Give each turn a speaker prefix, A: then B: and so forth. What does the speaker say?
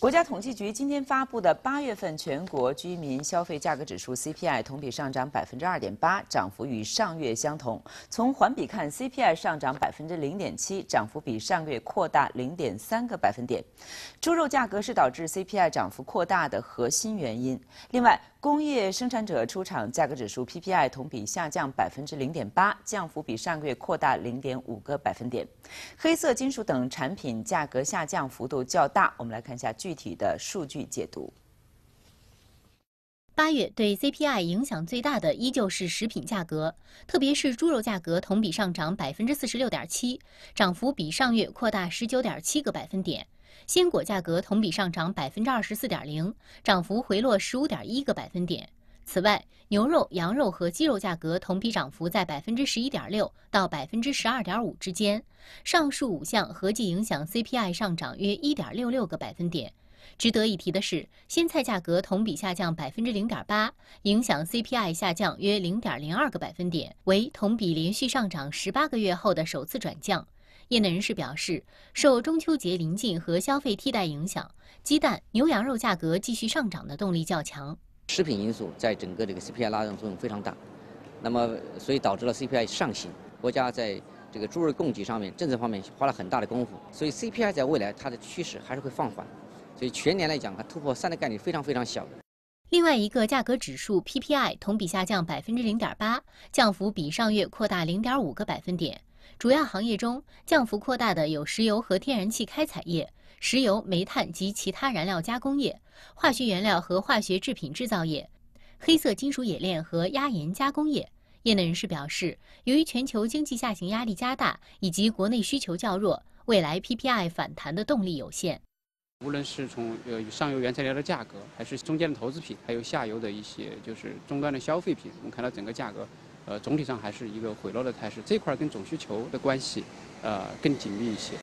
A: 国家统计局今天发布的八月份全国居民消费价格指数 CPI 同比上涨百分之二点八，涨幅与上月相同。从环比看，CPI 上涨百分之零点七，涨幅比上个月扩大零点三个百分点。猪肉价格是导致 CPI 涨幅扩大的核心原因。另外，工业生产者出厂价格指数 PPI 同比下降百分之零点八，降幅比上个月扩大零点五个百分点。黑色金属等产品价格下降幅度较大。我们来看一下。具体的数据解读。
B: 八月对 CPI 影响最大的依旧是食品价格，特别是猪肉价格同比上涨百分之四十六点七，涨幅比上月扩大十九点七个百分点。鲜果价格同比上涨百分之二十四点零，涨幅回落十五点一个百分点。此外，牛肉、羊肉和鸡肉价格同比涨幅在百分之十一点六到百分之十二点五之间，上述五项合计影响 CPI 上涨约一点六六个百分点。值得一提的是，鲜菜价格同比下降百分之零点八，影响 CPI 下降约零点零二个百分点，为同比连续上涨十八个月后的首次转降。业内人士表示，受中秋节临近和消费替代影响，鸡蛋、牛羊肉价格继续上涨的动力较强。
C: 食品因素在整个这个 CPI 拉动作用非常大，那么所以导致了 CPI 上行。国家在这个猪肉供给上面，政策方面花了很大的功夫，所以 CPI 在未来它的趋势还是会放缓，所以全年来讲，它突破三的概率非常非常小的。
B: 另外一个价格指数 PPI 同比下降百分之零点八，降幅比上月扩大零点五个百分点。主要行业中降幅扩大的有石油和天然气开采业。石油、煤炭及其他燃料加工业、化学原料和化学制品制造业、黑色金属冶炼和压延加工业。业内人士表示，由于全球经济下行压力加大，以及国内需求较弱，未来 PPI 反弹的动力有限。无论是从呃上游原材料的价格，还是中间的投资品，还有下游的一些就是终端的消费品，我们看到整个价格，呃，总体上还是一个回落的态势。这块儿跟总需求的关系，
C: 呃，更紧密一些。